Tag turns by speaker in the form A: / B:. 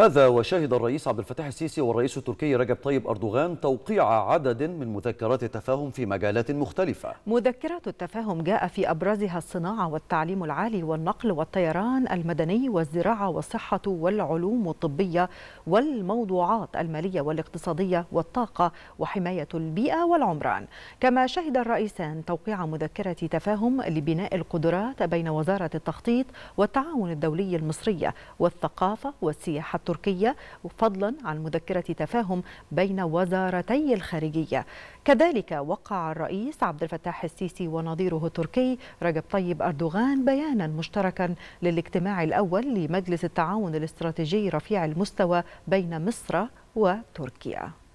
A: هذا وشهد الرئيس عبد الفتاح السيسي والرئيس التركي رجب طيب أردوغان توقيع عدد من مذكرات التفاهم في مجالات مختلفة
B: مذكرات التفاهم جاء في أبرزها الصناعة والتعليم العالي والنقل والطيران المدني والزراعة والصحة والعلوم الطبية والموضوعات المالية والاقتصادية والطاقة وحماية البيئة والعمران كما شهد الرئيسان توقيع مذكرة تفاهم لبناء القدرات بين وزارة التخطيط والتعاون الدولي المصرية والثقافة والسياحة التركية فضلا عن مذكرة تفاهم بين وزارتي الخارجية كذلك وقع الرئيس عبد الفتاح السيسي ونظيره التركي رجب طيب أردوغان بيانا مشتركا للاجتماع الأول لمجلس التعاون الاستراتيجي رفيع المستوى بين مصر وتركيا